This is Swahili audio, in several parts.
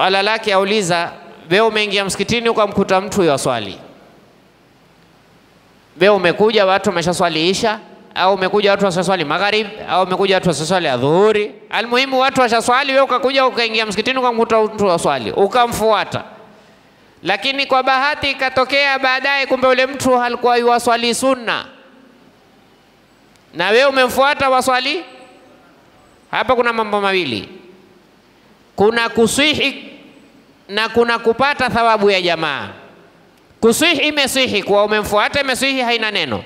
Swala lake auliza, wewe umeingia msikitini ukamkuta mtu huyo swali, wewe umekuja watu wameshaswali isha au umekuja watu washaswali magharib au umekuja watu washaswali adhuhuri, almuhimu watu washaswali, wewe ukakuja ukaingia msikitini ukamkuta mtu waswali ukamfuata lakini kwa bahati ikatokea baadaye, kumbe ule mtu halikuwa yuwaswali sunna na wewe umemfuata waswali. Hapa kuna mambo mawili, kuna kuswihi na kuna kupata thawabu ya jamaa. Kuswihi imeswihi, kuwa umemfuata, imeswihi, haina neno.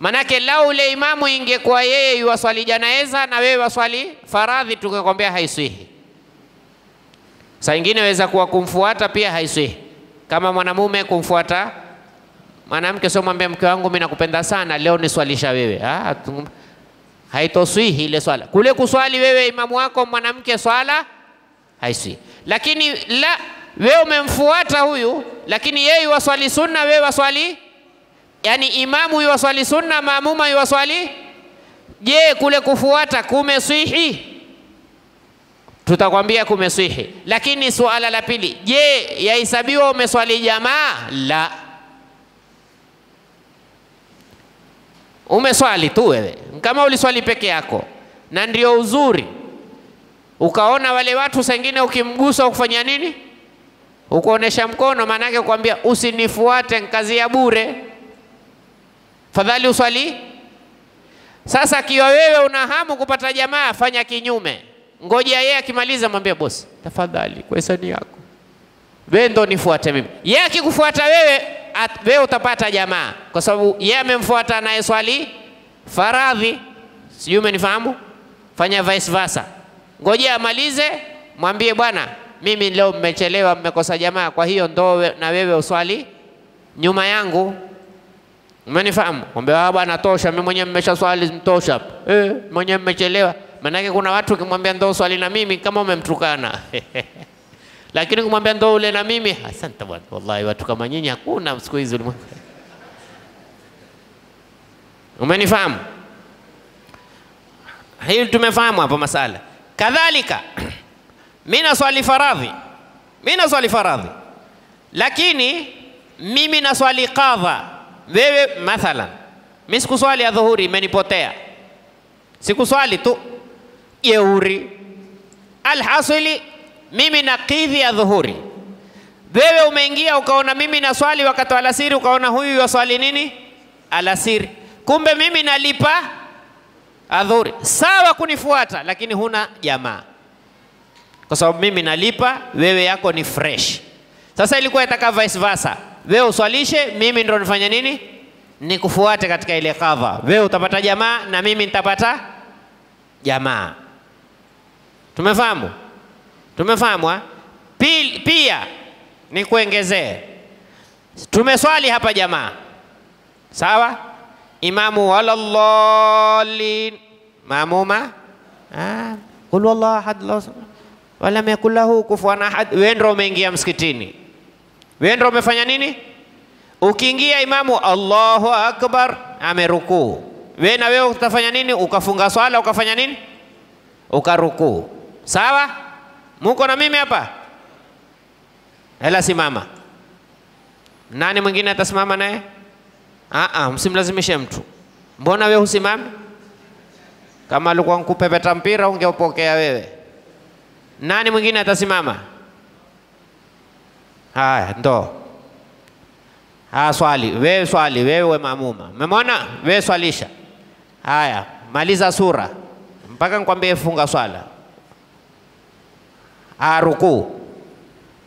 Manake lau ule imamu ingekuwa yeye yuwaswali janaeza na wewe waswali faradhi, tungekwambia haiswihi. Saa ingine weza kuwa kumfuata pia haiswihi, kama mwanamume kumfuata mwanamke, sio mwambie mke wangu, mimi nakupenda sana, leo niswalisha wewe. Ah, haitoswihi ile swala. Kule kuswali wewe imamu wako mwanamke swala haiswi. Lakini la wewe umemfuata huyu, lakini yeye waswali sunna, wewe waswali yani imamu yuwaswali sunna, maamuma yuwaswali. Je, kule kufuata kumeswihi? Tutakwambia kumeswihi, lakini suala la pili, je, yahesabiwa umeswali jamaa? La, umeswali tu wewe kama uliswali peke yako, na ndio uzuri Ukaona wale watu sengine ukimgusa ukufanya nini? Ukuonesha mkono, maanake kuambia usinifuate, kazi ya bure, fadhali uswali. Sasa kiwa wewe una hamu kupata jamaa, fanya kinyume. Ngoja yeye akimaliza, mwambie bosi, tafadhali kwa hisani yako wewe ndo nifuate mimi. Yeye akikufuata wewe, wewe utapata jamaa, kwa sababu yeye amemfuata anayeswali faradhi. Sijui umenifahamu? Fanya vice versa ngojea amalize, mwambie bwana, mimi leo mmechelewa, mmekosa jamaa, kwa hiyo ndo na wewe uswali nyuma yangu. Umenifahamu? Mwambie ah, bwana, tosha, mimi mwenyewe mmeshaswali, mtosha. Eh, mwenyewe mmechelewa. Maanake kuna watu ukimwambia ndo swali na mimi kama umemtukana lakini kumwambia ndo ule na mimi, asante bwana, wallahi watu kama nyinyi hakuna siku hizi ulimwengu. Umenifahamu? Hili tumefahamu hapa masala. Kadhalika mimi naswali faradhi, mimi naswali faradhi, lakini mimi naswali kadha. Wewe mathalan, mimi sikuswali ya dhuhuri, imenipotea, sikuswali tu jeuri. Alhasili mimi nakidhi ya dhuhuri, wewe umeingia ukaona mimi naswali wakati wa alasiri, ukaona huyu yaswali nini alasiri, kumbe mimi nalipa adhuri sawa kunifuata, lakini huna jamaa, kwa sababu mimi nalipa, wewe yako ni fresh. Sasa ilikuwa itakaa vice versa, wewe uswalishe, mimi ndo nifanye nini, nikufuate katika ile kadha. Wewe utapata jamaa na mimi nitapata jamaa. Tumefahamu? Tumefahamu? pia nikuengezee tumeswali hapa jamaa, sawa imamu walallin mamuma ah kul wallahu ahad wala yakullahu kufuwan ahad wendro umeingia msikitini wendro fanya nini ukiingia imamu Allahu akbar ameruku. we na wewe utafanya nini ukafunga swala ukafanya nini Ukaruku. sawa muko na mimi hapa hela simama nani mwingine atasimama naye Ah, ah, msimlazimishe mtu. Mbona wewe usimame Kama alikuwa nkupepeta mpira ungeupokea wewe, nani mwingine atasimama? Haya, ndo haya, swali wewe, swali wewe, we maamuma, umemwona wewe, swalisha. Haya, maliza sura mpaka nikwambie funga swala. Haya, ah, rukuu,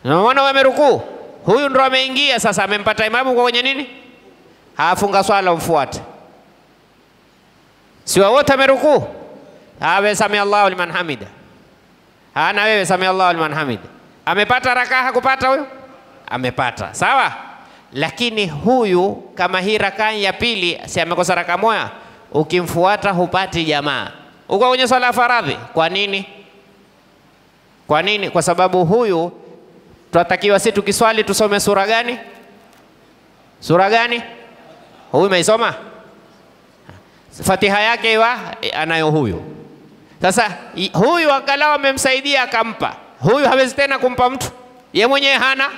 umemwona wewe, amerukuu. Huyu ndo ameingia sasa, amempata imamu kwa kwenye nini? hafunga swala umfuate. Siwa wote amerukuu, awe samia Allahu liman hamida, hana wewe samia Allahu liman hamida. Amepata rakaa? Hakupata huyo? Amepata, sawa. Lakini huyu kama hii rakaa ya pili, si amekosa rakaa moja? Ukimfuata hupati jamaa, uko kwenye swala ya faradhi. Kwa nini? Kwa nini? Kwa sababu huyu tunatakiwa si tukiswali tusome sura gani? Sura gani? Huyu umeisoma Fatiha yake wa anayo huyu. Sasa huyu angalau amemsaidia akampa, huyu hawezi tena kumpa mtu, ye mwenyewe hana.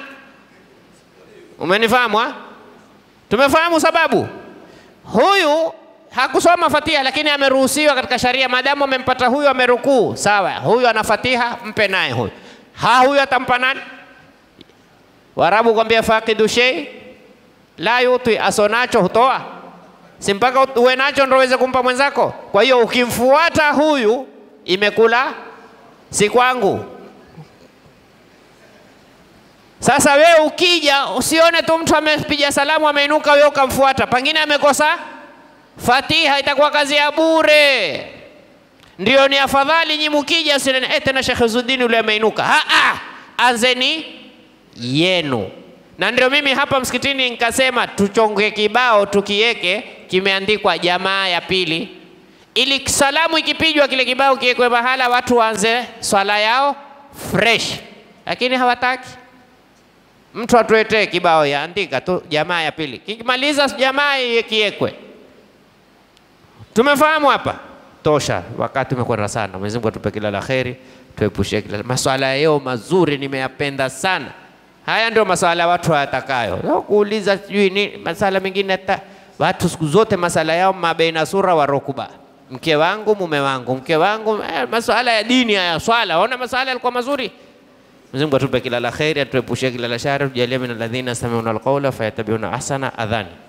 Umenifahamu ha? Tumefahamu sababu. Huyu hakusoma Fatiha lakini ameruhusiwa katika sharia, maadamu amempata huyu amerukuu, sawa. Huyu ana Fatiha, mpe naye huyu. Ha, huyu atampa nani? Warabu kwambia faqidu shay la yuti, asonacho hutoa, si mpaka uwe nacho ndio uweze kumpa mwenzako. Kwa hiyo ukimfuata huyu, imekula si kwangu. Sasa we ukija usione tu mtu amepiga salamu ameinuka, wewe ukamfuata, pengine amekosa Fatiha, itakuwa kazi ya bure. Ndio ni afadhali nyi mkija, sinene, eh, tena Sheikh Izuddin yule ameinuka. Ha, ha, anzeni yenu na ndio mimi hapa msikitini nikasema tuchonge kibao tukieke kimeandikwa jamaa ya pili, ili salamu ikipijwa kile kibao kiwekwe mahala, watu waanze swala yao fresh, lakini hawataki. Mtu atuetee kibao, yaandika tu jamaa ya pili, kikimaliza jamaa kiwekwe. Tumefahamu hapa? Tosha, wakati umekwenda sana. Mwenyezi Mungu atupe kila la kheri, tuepushe kila maswala yao mazuri, nimeyapenda sana. Haya ndio masala watu watakayo kuuliza, sijui ni masala mengine. Hata watu siku zote masala yao mabaina sura wa rukuba, mke wangu, mume wangu, mke wangu, eh, masala ya dini haya, swala. Ona masala yalikuwa mazuri. Mwenyezi Mungu atupe kila la kheri, atuepushe kila la shari, tujalie min alladhina yastamiuna alqawla fayatabiuna ahsana adhani